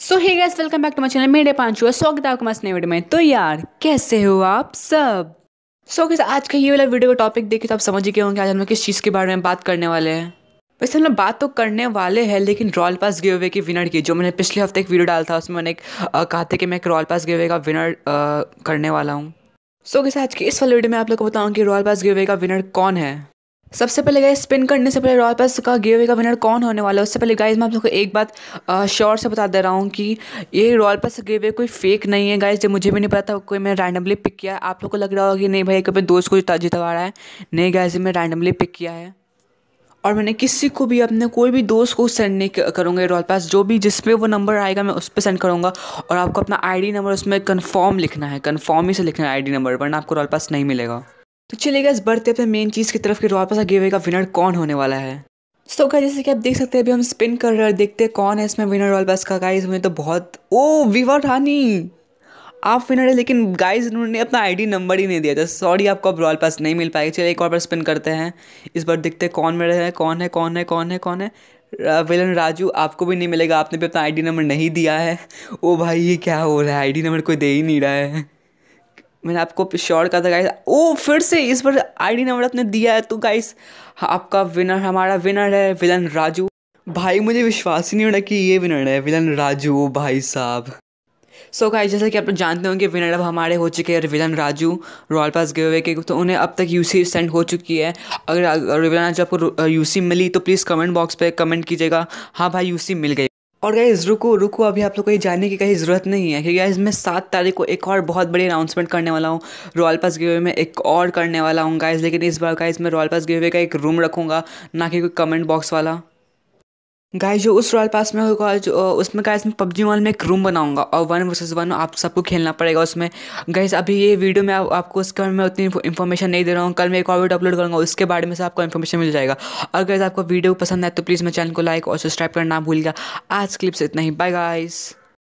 so hey guys welcome back to my channel मेरे पांच हुआ स्वागत है आपका मस्त नए वीडियो में तो यार कैसे हो आप सब सो so, गाइस आज का ये वाला वीडियो का टॉपिक देखिए तो आप समझ गए होंगे आज हम किस चीज़ के बारे में बात करने वाले हैं वैसे हम लोग बात तो करने वाले हैं लेकिन रॉयल पास गिव अवे की विनर की जो मैंने पिछले हफ्ते एक वीडियो डाला था उसमें मैंने एक कहा था कि मैं एक रॉयल पास गिव अवे का विनर आ, करने वाला हूँ सो so, कैसे आज के इस वाले वीडियो में आप लोग को बताऊँ कि रॉयल पास गिव अवे का विनर कौन है सबसे पहले गाइस स्पिन करने से पहले रॉयल पास का गिव का विनर कौन होने वाला है उससे पहले गाइस मैं आप लोगों को एक बात श्योर से बता दे रहा हूँ कि ये रॉयल पास गिव कोई फेक नहीं है गाइस जो मुझे भी नहीं पता था कोई मैंने रैंडमली पिक किया है आप लोग को लग रहा होगा कि नहीं भाई कभी दोस्त को जितवा रहा है नहीं गाइज मैं रैंडमली पिक किया है और मैंने किसी को भी अपने कोई भी दोस्त को सेंड नहीं करूँगा रॉयल पास जो भी जिस वो नंबर आएगा मैं उस पर सेंड करूँगा और आपको अपना आईडी नंबर उसमें कन्फर्म लिखना है कन्फर्म ही से लिखना है आईडी नंबर वरना आपको रॉयल पास नहीं मिलेगा तो चलिए इस बढ़ते अपने मेन चीज़ की तरफ कि तो वापस गिवे का विनर कौन होने वाला है सो so, जैसे कि आप देख सकते हैं अभी हम स्पिन कर रहे हैं देखते हैं कौन है इसमें विनर रॉयल पास का गाइस हमें तो बहुत ओ विवा रानी आप विनर है लेकिन गाइस उन्होंने अपना आईडी नंबर ही नहीं दिया था सॉरी आपको अब रॉयल पास नहीं मिल पाएगी चलिए एक और बार स्पिन करते हैं इस बार देखते हैं कौन मेरे है कौन है कौन है कौन है कौन है विलन राजू आपको भी नहीं मिलेगा आपने भी अपना आईडी नंबर नहीं दिया है ओ भाई ये क्या हो रहा है आईडी नंबर कोई दे ही नहीं रहा है मैंने आपको श्योर कहा था गाइस ओ फिर से इस बार आईडी नंबर आपने दिया है तो गाइस हाँ, आपका विनर हमारा विनर है विलन राजू भाई मुझे विश्वास ही नहीं हो रहा कि ये विनर है विलन राजू भाई साहब सो so गाइस जैसा कि आप जानते होंगे विनर अब हमारे हो चुके हैं villain Raju royal pass giveaway के तो उन्हें अब तक यूसी सेंड हो चुकी है अगर विलन राजू आपको यूसी मिली तो प्लीज़ कमेंट बॉक्स पे कमेंट कीजिएगा हाँ भाई यूसी मिल गई और गाइज़ रुको रुको अभी आप लोग ये जानने की कहीं ज़रूरत नहीं है क्योंकि गाइज़ मैं सात तारीख को एक और बहुत बड़ी अनाउंसमेंट करने वाला हूँ रॉयल पास गिवे में एक और करने वाला हूँ गाइज़ लेकिन इस बार गाइज़ मैं रॉयल पास गिवे का एक रूम रखूँगा ना कि कोई कमेंट बॉक्स वाला गाइस जो उस रॉयल पास में होगा जो उसमें गाइस मैं पबजी मॉल में एक रूम बनाऊंगा और वन वर्सेस वन आप सबको खेलना पड़ेगा उसमें गाइस अभी ये वीडियो में आप, आपको उसके बारे में उतनी इन्फॉर्मेशन नहीं दे रहा हूँ कल मैं एक और वीडियो अपलोड करूँगा उसके बारे में से आपको इन्फॉर्मेशन मिल जाएगा और गाइस आपको वीडियो पसंद है तो प्लीज़ मेरे चैनल को लाइक और सब्सक्राइब करना भूल गया आज क्लिप से इतना ही बाय गाइस